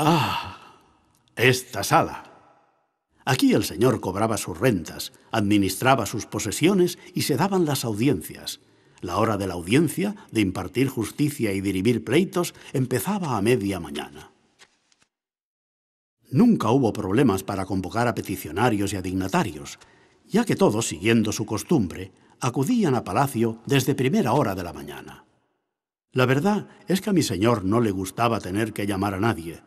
Ah, esta sala. Aquí el señor cobraba sus rentas, administraba sus posesiones y se daban las audiencias. La hora de la audiencia, de impartir justicia y dirimir pleitos, empezaba a media mañana. Nunca hubo problemas para convocar a peticionarios y a dignatarios, ya que todos, siguiendo su costumbre, acudían a palacio desde primera hora de la mañana. La verdad es que a mi señor no le gustaba tener que llamar a nadie,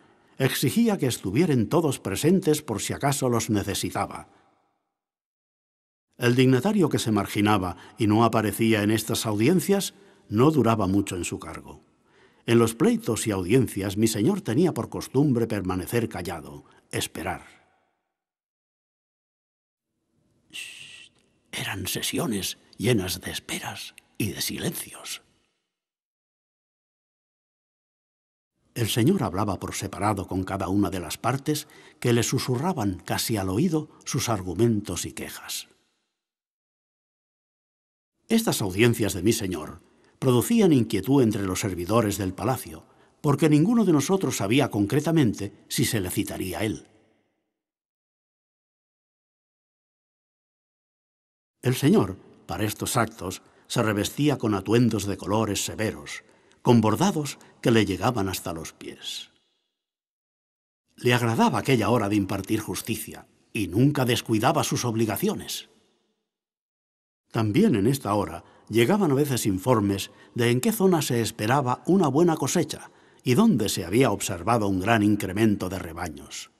exigía que estuvieran todos presentes por si acaso los necesitaba. El dignatario que se marginaba y no aparecía en estas audiencias no duraba mucho en su cargo. En los pleitos y audiencias mi señor tenía por costumbre permanecer callado, esperar. eran sesiones llenas de esperas y de silencios. El Señor hablaba por separado con cada una de las partes que le susurraban casi al oído sus argumentos y quejas. Estas audiencias de mi Señor producían inquietud entre los servidores del palacio, porque ninguno de nosotros sabía concretamente si se le citaría a él. El Señor, para estos actos, se revestía con atuendos de colores severos, con bordados que le llegaban hasta los pies. Le agradaba aquella hora de impartir justicia y nunca descuidaba sus obligaciones. También en esta hora llegaban a veces informes de en qué zona se esperaba una buena cosecha y dónde se había observado un gran incremento de rebaños.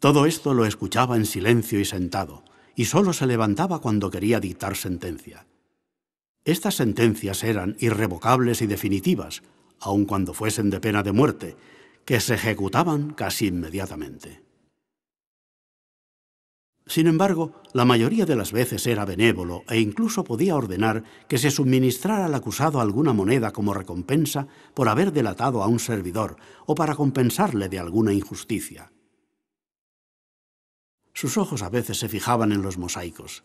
Todo esto lo escuchaba en silencio y sentado, y solo se levantaba cuando quería dictar sentencia. Estas sentencias eran irrevocables y definitivas, aun cuando fuesen de pena de muerte, que se ejecutaban casi inmediatamente. Sin embargo, la mayoría de las veces era benévolo e incluso podía ordenar que se suministrara al acusado alguna moneda como recompensa por haber delatado a un servidor o para compensarle de alguna injusticia. Sus ojos a veces se fijaban en los mosaicos,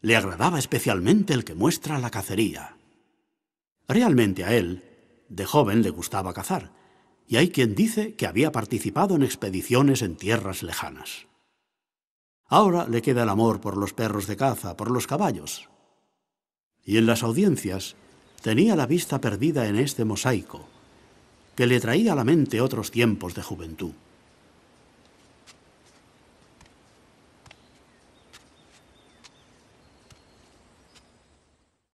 le agradaba especialmente el que muestra la cacería. Realmente a él, de joven, le gustaba cazar, y hay quien dice que había participado en expediciones en tierras lejanas. Ahora le queda el amor por los perros de caza, por los caballos. Y en las audiencias tenía la vista perdida en este mosaico, que le traía a la mente otros tiempos de juventud.